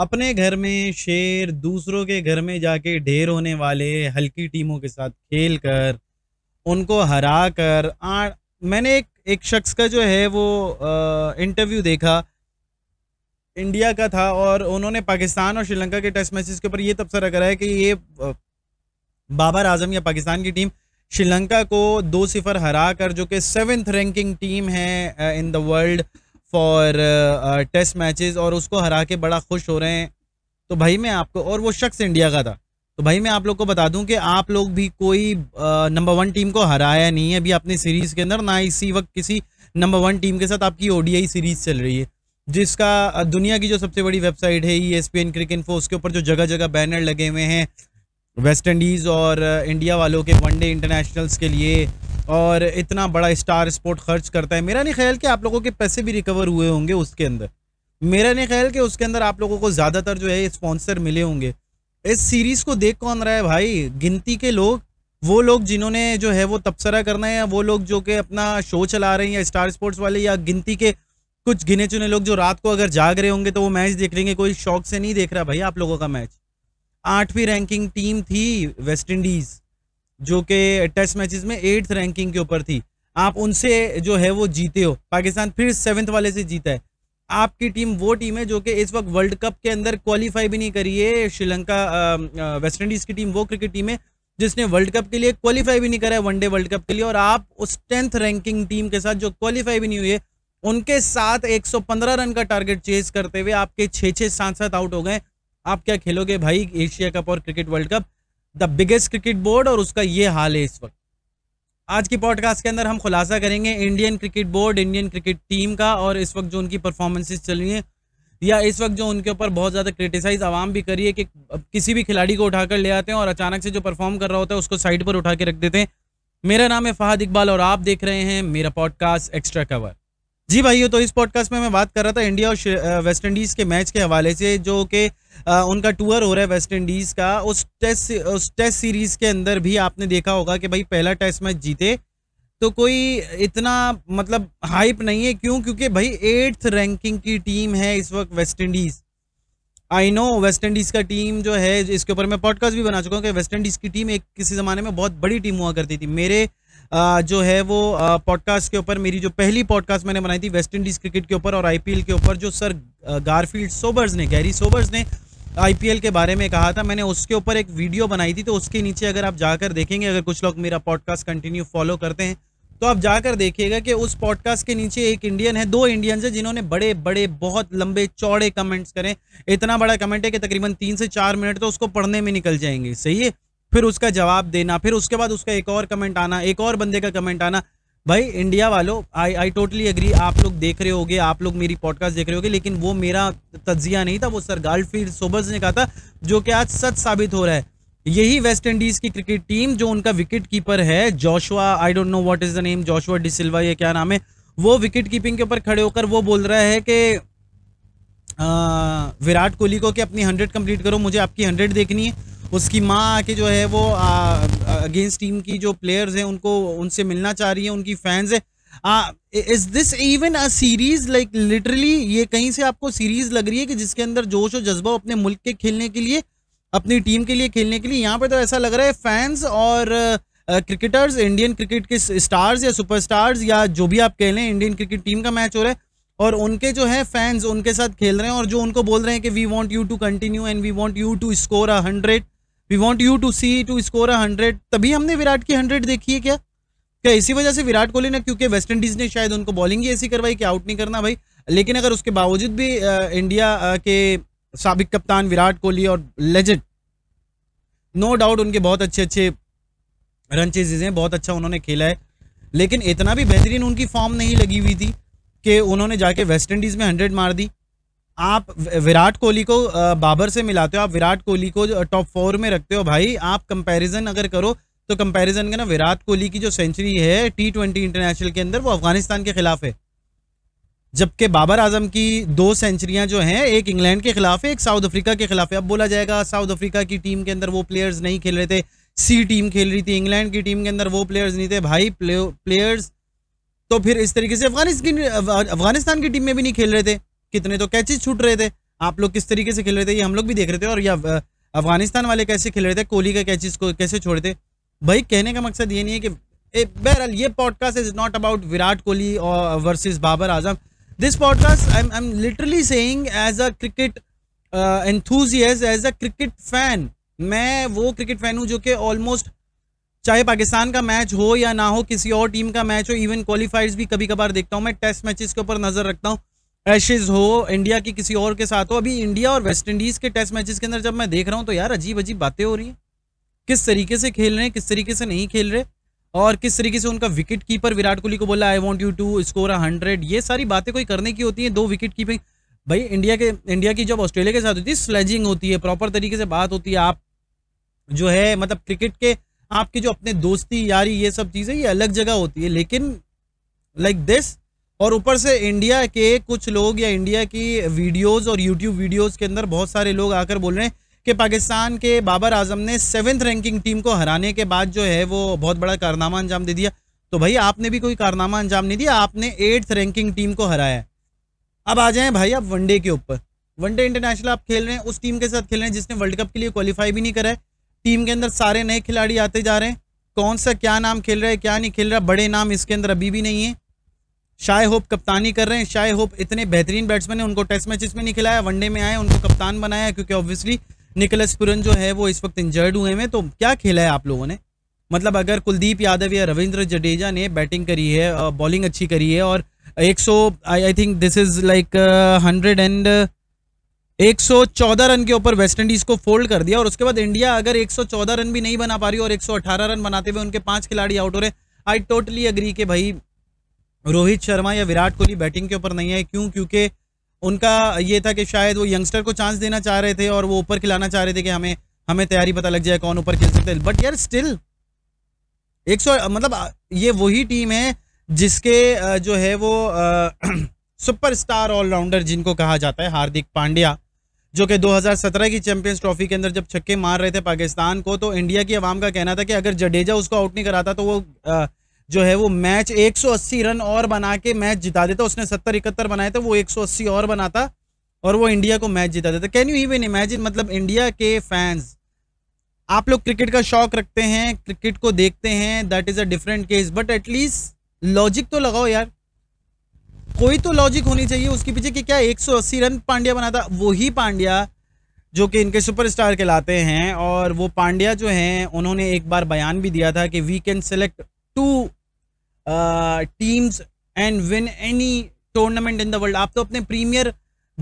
अपने घर में शेर दूसरों के घर में जाके ढेर होने वाले हल्की टीमों के साथ खेल कर उनको हरा कर आ, मैंने एक एक शख्स का जो है वो इंटरव्यू देखा इंडिया का था और उन्होंने पाकिस्तान और श्रीलंका के टेस्ट मैचेस के ऊपर ये तबसरा करा है कि ये बाबर आजम या पाकिस्तान की टीम श्रीलंका को दो सिफर हरा कर जो कि सेवन्थ रैंकिंग टीम है in the world for test matches और उसको हरा के बड़ा खुश हो रहे हैं तो भाई मैं आपको और वो शख्स इंडिया का था तो भाई मैं आप लोग को बता दूं कि आप लोग भी कोई नंबर वन टीम को हराया नहीं है अभी अपनी सीरीज़ के अंदर ना इसी वक्त किसी नंबर वन टीम के साथ आपकी ओडीआई सीरीज़ चल रही है जिसका uh, दुनिया की जो सबसे बड़ी वेबसाइट है E S P N cricket info उसके ऊपर जो जगह जगह बैनर लगे हुए हैं वेस्ट इंडीज़ और इंडिया uh, वालों के वनडे इंटरनेशनल्स के लिए और इतना बड़ा स्टार स्पोर्ट खर्च करता है मेरा नहीं ख्याल कि आप लोगों के पैसे भी रिकवर हुए होंगे उसके अंदर मेरा नहीं ख्याल कि उसके अंदर आप लोगों को ज़्यादातर जो है स्पॉन्सर मिले होंगे इस सीरीज़ को देख कौन रहा है भाई गिनती के लोग वो लोग जिन्होंने जो है वो तबसरा करना है या वो लोग जो कि अपना शो चला रहे हैं या स्टार स्पोर्ट्स वाले या गिनती के कुछ गिने चुने लोग जो रात को अगर जाग रहे होंगे तो वो मैच देख लेंगे कोई शौक से नहीं देख रहा भाई आप लोगों का मैच आठवीं रैंकिंग टीम थी वेस्ट इंडीज़ जो कि टेस्ट मैचेस में एट्थ रैंकिंग के ऊपर थी आप उनसे जो है वो जीते हो पाकिस्तान फिर सेवन्थ वाले से जीता है आपकी टीम वो टीम है जो कि इस वक्त वर्ल्ड कप के अंदर क्वालिफाई भी नहीं करी है श्रीलंका वेस्ट इंडीज़ की टीम वो क्रिकेट टीम है जिसने वर्ल्ड कप के लिए क्वालिफाई भी नहीं करा है वनडे वर्ल्ड कप के लिए और आप उस टेंथ रैंकिंग टीम के साथ जो क्वालिफाई भी नहीं हुई है उनके साथ 115 रन का टारगेट चेज करते हुए आपके छः छः सात सात आउट हो गए आप क्या खेलोगे भाई एशिया कप और cricket world cup the biggest cricket board और उसका ये हाल है इस वक्त आज की पॉडकास्ट के अंदर हम खुलासा करेंगे Indian cricket board Indian cricket team का और इस वक्त जो उनकी परफॉर्मेंसेज चल रही हैं या इस वक्त जो उनके ऊपर बहुत ज़्यादा क्रिटिसाइज आवाम भी करी है कि किसी भी खिलाड़ी को उठाकर ले आते हैं और अचानक से जो परफॉर्म कर रहा होता है उसको साइड पर उठा के रख देते हैं मेरा नाम है फहद इकबाल और आप देख रहे हैं मेरा पॉडकास्ट एक्स्ट्रा कवर जी भाई तो इस पॉडकास्ट में मैं बात कर रहा था इंडिया और वेस्ट इंडीज़ के मैच के हवाले से जो कि उनका टूर हो रहा है वेस्ट इंडीज़ का उस टेस्ट उस टेस्ट सीरीज़ के अंदर भी आपने देखा होगा कि भाई पहला टेस्ट मैच जीते तो कोई इतना मतलब हाइप नहीं है क्यों क्योंकि भाई एट्थ रैंकिंग की टीम है इस वक्त West Indies I know West Indies का टीम जो है इसके ऊपर मैं पॉडकास्ट भी बना चुका हूँ कि वेस्ट इंडीज़ की टीम एक किसी ज़माने में बहुत बड़ी टीम हुआ करती थी मेरे जो है वो पॉडकास्ट के ऊपर मेरी जो पहली पॉडकास्ट मैंने बनाई थी वेस्ट इंडीज़ क्रिकेट के ऊपर और आईपीएल के ऊपर जो सर गारफील्ड सोबर्स ने गैरी सोबर्स ने आईपीएल के बारे में कहा था मैंने उसके ऊपर एक वीडियो बनाई थी तो उसके नीचे अगर आप जाकर देखेंगे अगर कुछ लोग मेरा पॉडकास्ट कंटिन्यू फॉलो करते हैं तो आप जाकर देखिएगा कि उस पॉडकास्ट के नीचे एक इंडियन है दो इंडियंस हैं जिन्होंने बड़े बड़े बहुत लंबे चौड़े कमेंट्स करें इतना बड़ा कमेंट है कि तकरीबन तीन से चार मिनट तो उसको पढ़ने में निकल जाएंगे सही है फिर उसका जवाब देना फिर उसके बाद उसका एक और कमेंट आना एक और बंदे का कमेंट आना भाई इंडिया वालों आई आई टोटली एग्री आप लोग देख रहे होगे आप लोग मेरी पॉडकास्ट देख रहे होगे लेकिन वो मेरा तजिया नहीं था वो सर गाल्फील्ड सोबर्स ने कहा था जो कि आज सच साबित हो रहा है यही वेस्ट इंडीज की क्रिकेट टीम जो उनका विकेट कीपर है Joshua I don't know what is the name Joshua Da Silva ये क्या नाम है वो विकेट कीपिंग के ऊपर खड़े होकर वो बोल रहा है कि विराट कोहली को कि अपनी हंड्रेड कंप्लीट करो मुझे आपकी हंड्रेड देखनी है उसकी माँ आके जो है वो अगेंस्ट टीम की जो प्लेयर्स हैं उनको उनसे मिलना चाह रही है उनकी फैंस है is this even a series like literally ये कहीं से आपको सीरीज लग रही है कि जिसके अंदर जोश और जज्बा अपने मुल्क के खेलने के लिए अपनी टीम के लिए खेलने के लिए यहाँ पर तो ऐसा लग रहा है फैंस और क्रिकेटर्स इंडियन क्रिकेट के स्टार्स या सुपरस्टार्स या जो भी आप कह लें इंडियन क्रिकेट टीम का मैच हो रहा है और उनके जो है फैंस उनके साथ खेल रहे हैं और जो उनको बोल रहे हैं कि we want you to continue and we want you to score a hundred we want you to see two score a hundred तभी हमने विराट की हंड्रेड देखी है क्या क्या इसी वजह से विराट कोहली ने क्योंकि वेस्ट इंडीज ने शायद उनको बॉलिंग ही ऐसी करवाई कि आउट नहीं करना भाई लेकिन अगर उसके बावजूद भी इंडिया के सबक कप्तान विराट कोहली और लेजेंड नो डाउट उनके बहुत अच्छे अच्छे रन चेजेज हैं बहुत अच्छा उन्होंने खेला है लेकिन इतना भी बेहतरीन उनकी फॉर्म नहीं लगी हुई थी कि उन्होंने जाके वेस्ट इंडीज़ में हंड्रेड मार दी आप विराट कोहली को बाबर से मिलाते हो आप विराट कोहली को टॉप फोर में रखते हो भाई आप कंपैरिजन अगर करो तो कंपैरिजन का ना विराट कोहली की जो सेंचुरी है टी ट्वेंटी इंटरनेशनल के अंदर वो अफगानिस्तान के खिलाफ है जबकि बाबर आजम की दो सेंचुरियां जो हैं एक इंग्लैंड के खिलाफ है एक साउथ अफ्रीका के खिलाफ है अब बोला जाएगा साउथ अफ्रीका की टीम के अंदर वो प्लेयर्स नहीं खेल रहे थे सी टीम खेल रही थी इंग्लैंड की टीम के अंदर वो प्लेयर्स नहीं थे भाई प्लेयर्स तो फिर इस तरीके से अफगानिस्तान अफगानिस्तान की टीम में भी नहीं खेल रहे थे कितने तो कैचेज छूट रहे थे आप लोग किस तरीके से खेल रहे थे ये हम लोग भी देख रहे थे और ये अफगानिस्तान वाले कैसे खेल रहे थे कोहली के कैचेस को कैसे छोड़े थे भाई कहने का मकसद ये नहीं है कि बहरहाल ये podcast is not about Virat Kohli और versus Babar Azam this podcast I am I am literally saying as a cricket enthusiast as a cricket fan मैं वो क्रिकेट फैन हूँ जो कि ऑलमोस्ट चाहे पाकिस्तान का मैच हो या ना हो किसी और टीम का मैच हो इवन क्वालिफायर्स भी कभी कभार देखता हूँ मैं टेस्ट मैचेस के ऊपर नज़र रखता हूँ एशेज हो इंडिया की किसी और के साथ हो अभी इंडिया और वेस्ट इंडीज के टेस्ट मैचेस के अंदर जब मैं देख रहा हूँ तो यार अजीब अजीब बातें हो रही हैं किस तरीके से खेल रहे हैं किस तरीके से नहीं खेल रहे और किस तरीके से उनका विकेट कीपर विराट कोहली को बोला I want you to score hundred ये सारी बातें कोई करने की होती है दो विकेट कीपिंग भाई इंडिया के इंडिया की जब ऑस्ट्रेलिया के साथ होती है स्लेजिंग होती है प्रॉपर तरीके से बात होती है आप जो है मतलब क्रिकेट के आपके जो अपने दोस्ती यारी ये सब चीज़ें ये अलग जगह होती है लेकिन लाइक like दिस और ऊपर से इंडिया के कुछ लोग या इंडिया की वीडियोस और यूट्यूब वीडियोस के अंदर बहुत सारे लोग आकर बोल रहे हैं कि पाकिस्तान के बाबर आजम ने सेवन्थ रैंकिंग टीम को हराने के बाद जो है वो बहुत बड़ा कारनामा अंजाम दे दिया तो भाई आपने भी कोई कारनामा अंजाम नहीं दिया आपने एट्थ रैंकिंग टीम को हराया अब आ जाए भाई आप वनडे के ऊपर वनडे इंटरनेशनल आप खेल रहे हैं उस टीम के साथ खेल रहे हैं जिसने वर्ल्ड कप के लिए क्वालिफाई भी नहीं करा है टीम के अंदर सारे नए खिलाड़ी आते जा रहे हैं कौन सा क्या नाम खेल रहा है क्या नहीं खेल रहा बड़े नाम इसके अंदर अभी भी नहीं है शाय होप कप्तानी कर रहे हैं शाय होप इतने बेहतरीन बैट्समैन है उनको टेस्ट मैचेस में नहीं खिलाया वनडे में आए उनको कप्तान बनाया क्योंकि ऑब्वियसली निकलस पुरन जो है वो इस वक्त इंजर्ड हुए हैं तो क्या खेला है आप लोगों ने मतलब अगर कुलदीप यादव या रविंद्र जडेजा ने बैटिंग करी है बॉलिंग अच्छी करी है और एक I think this is like hundred and एक सौ चौदह रन के ऊपर वेस्ट इंडीज़ को फोल्ड कर दिया और उसके बाद इंडिया अगर एक सौ चौदह रन भी नहीं बना पा रही और एक सौ अठारह रन बनाते हुए उनके पांच खिलाड़ी आउट हो रहे आई टोटली अग्री के भाई रोहित शर्मा या विराट कोहली बैटिंग के ऊपर नहीं है क्यों क्योंकि उनका ये था कि शायद वो यंगस्टर को चांस देना चाह रहे थे और वो ऊपर खिलाना चाह रहे थे कि हमें हमें तैयारी पता लग जाए कौन ऊपर खेल सकते हैं बट यार स्टिल एक सौ मतलब ये वही टीम है जिसके जो है वो सुपरस्टार ऑलराउंडर जिनको कहा जाता है हार्दिक पांड्या जो कि 2017 की चैंपियंस ट्रॉफी के अंदर जब छक्के मार रहे थे पाकिस्तान को तो इंडिया की आवाम का कहना था कि अगर जडेजा उसको आउट नहीं कराता तो वो जो है वो मैच 180 रन और बना के मैच जिता देता उसने 70 इकहत्तर बनाए थे वो 180 और बनाता और वो इंडिया को मैच जिता देता कैन यू इवन इमेजिन मतलब इंडिया के फैंस आप लोग क्रिकेट का शौक रखते हैं क्रिकेट को देखते हैं that is a different case but at least logic तो लगाओ यार कोई तो लॉजिक होनी चाहिए उसके पीछे कि क्या 180 रन पांड्या बनाता वही पांड्या जो कि इनके सुपरस्टार कहलाते हैं और वो पांड्या जो हैं उन्होंने एक बार बयान भी दिया था कि we can select teams and win any tournament in the world आप तो अपने प्रीमियर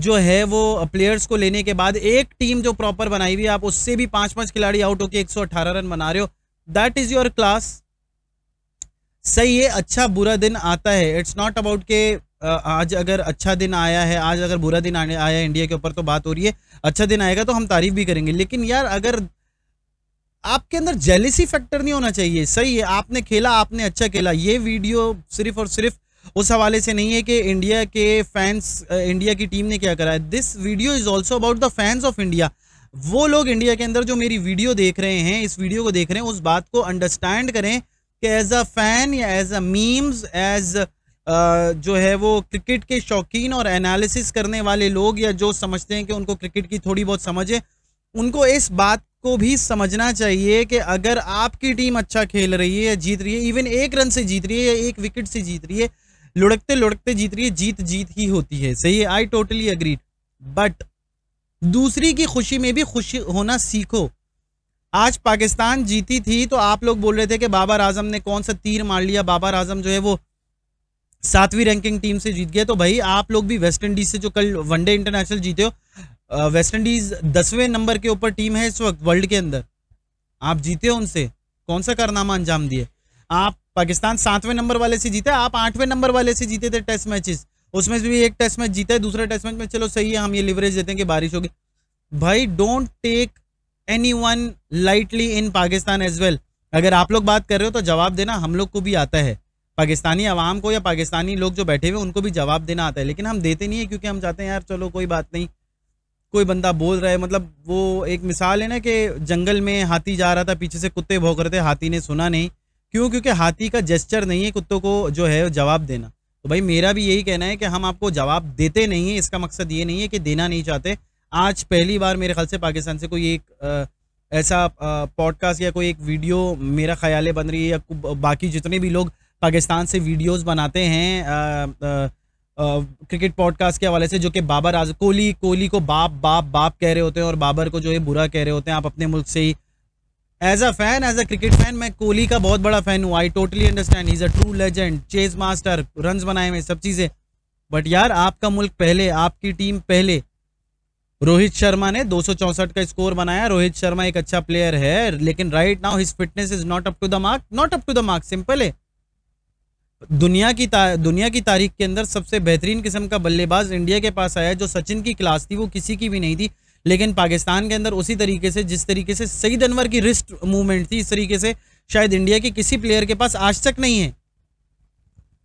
जो है वो प्लेयर्स को लेने के बाद एक टीम जो प्रॉपर बनाई हुई आप उससे भी पांच पांच खिलाड़ी आउट होकर अट्ठारह रन बना रहे हो दैट इज योर क्लास सही है अच्छा बुरा दिन आता है इट्स नॉट अबाउट के आज अगर अच्छा दिन आया है आज अगर बुरा दिन आया है इंडिया के ऊपर तो बात हो रही है अच्छा दिन आएगा तो हम तारीफ भी करेंगे लेकिन यार अगर आपके अंदर जेलिसी फैक्टर नहीं होना चाहिए सही है आपने खेला आपने अच्छा खेला ये वीडियो सिर्फ और सिर्फ उस हवाले से नहीं है कि इंडिया के फैंस इंडिया की टीम ने क्या करा है this video is also about the fans of India वो लोग इंडिया के अंदर जो मेरी वीडियो देख रहे हैं इस वीडियो को देख रहे हैं उस बात को अंडरस्टैंड करें कि एज अ फैन या एज अ मीम्स एज जो है वो क्रिकेट के शौकीन और एनालिसिस करने वाले लोग या जो समझते हैं कि उनको क्रिकेट की थोड़ी बहुत समझ है उनको इस बात को भी समझना चाहिए कि अगर आपकी टीम अच्छा खेल रही है या जीत रही है इवन एक रन से जीत रही है या एक विकेट से जीत रही है लुढ़कते लुढ़कते जीत रही है जीत जीत ही होती है सही है आई टोटली अग्रीड बट दूसरी की खुशी में भी खुशी होना सीखो आज पाकिस्तान जीती थी तो आप लोग बोल रहे थे कि बाबर आजम ने कौन सा तीर मार लिया बाबर आजम जो है वो सातवीं रैंकिंग टीम से जीत गए तो भाई आप लोग भी वेस्ट इंडीज से जो कल वनडे इंटरनेशनल जीते हो वेस्ट इंडीज दसवें नंबर के ऊपर टीम है इस वक्त वर्ल्ड के अंदर आप जीते हो उनसे कौन सा कारनामा अंजाम दिए आप पाकिस्तान सातवें नंबर वाले से जीते आप आठवें नंबर वाले से जीते थे टेस्ट मैचेस उसमें से भी एक टेस्ट मैच जीता है दूसरे टेस्ट मैच में चलो सही है हम ये लिवरेज देते हैं कि बारिश होगी भाई don't take any one lightly in Pakistan as well अगर आप लोग बात कर रहे हो तो जवाब देना हम लोग को भी आता है पाकिस्तानी आवाम को या पाकिस्तानी लोग जो बैठे हुए उनको भी जवाब देना आता है लेकिन हम देते नहीं है क्योंकि हम चाहते हैं यार चलो कोई बात नहीं कोई बंदा बोल रहा है मतलब वो एक मिसाल है ना कि जंगल में हाथी जा रहा था पीछे से कुत्ते भौंक रहे थे हाथी ने सुना नहीं क्यों क्योंकि हाथी का जेस्चर नहीं है कुत्तों को जो है जवाब देना तो भाई मेरा भी यही कहना है कि हम आपको जवाब देते नहीं है इसका मकसद ये नहीं है कि देना नहीं चाहते आज पहली बार मेरे ख्याल से पाकिस्तान से कोई एक आ, ऐसा पॉडकास्ट या कोई एक वीडियो मेरा ख्याल बन रही है या बाकी जितने भी लोग पाकिस्तान से वीडियोज़ बनाते हैं आ, आ, क्रिकेट पॉडकास्ट के हवाले से जो कि बाबर आज कोहली कोहली को बाप बाप बाप कह रहे होते हैं और बाबर को जो है बुरा कह रहे होते हैं आप अपने मुल्क से ही as a fan as a cricket fan मैं कोहली का बहुत बड़ा फैन हूँ I totally understand is a true legend chase master run बनाए हुए सब चीज़ें बट यार आपका मुल्क पहले आपकी टीम पहले रोहित शर्मा ने दो का स्कोर बनाया रोहित शर्मा एक अच्छा प्लेयर है लेकिन right now his fitness is not up to the mark not up to the mark simple है दुनिया की दुनिया की तारीख के अंदर सबसे बेहतरीन किस्म का बल्लेबाज इंडिया के पास आया जो सचिन की क्लास थी वो किसी की भी नहीं थी लेकिन पाकिस्तान के अंदर उसी तरीके से जिस तरीके से सईद अनवर की रिस्ट मूवमेंट थी इस तरीके से शायद इंडिया के किसी प्लेयर के पास आज तक नहीं है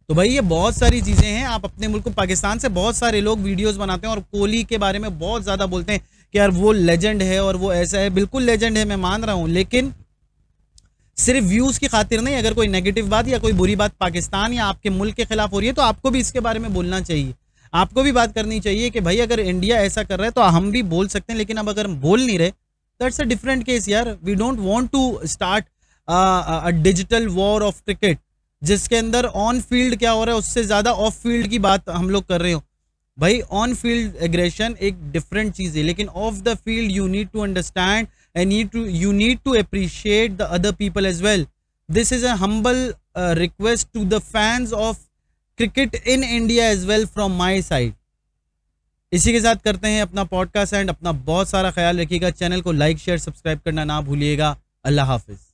तो भाई ये बहुत सारी चीज़ें हैं आप अपने मुल्क पाकिस्तान से बहुत सारे लोग वीडियोस बनाते हैं और कोहली के बारे में बहुत ज़्यादा बोलते हैं कि यार वो लेजेंड है और वो ऐसा है बिल्कुल लेजेंड है मैं मान रहा हूँ लेकिन सिर्फ व्यूज़ की खातिर नहीं अगर कोई नेगेटिव बात या कोई बुरी बात पाकिस्तान या आपके मुल्क के खिलाफ हो रही है तो आपको भी इसके बारे में बोलना चाहिए आपको भी बात करनी चाहिए कि भाई अगर इंडिया ऐसा कर रहा है तो हम भी बोल सकते हैं लेकिन अब अगर हम बोल नहीं रहे दैट्स अ डिफरेंट केस यार we don't want to start a digital war of cricket जिसके अंदर ऑन फील्ड क्या हो रहा है उससे ज़्यादा ऑफ फील्ड की बात हम लोग कर रहे हो भाई ऑन फील्ड एग्रेशन एक डिफरेंट चीज़ है लेकिन off the field you need to understand and you to you need to appreciate the other people as well this is a humble uh, request to the fans of cricket in india as well from my side इसी के साथ करते हैं अपना podcast and अपना बहुत सारा ख्याल रखिएगा चैनल को लाइक शेयर सब्सक्राइब करना ना भूलिएगा अल्लाह हाफिज़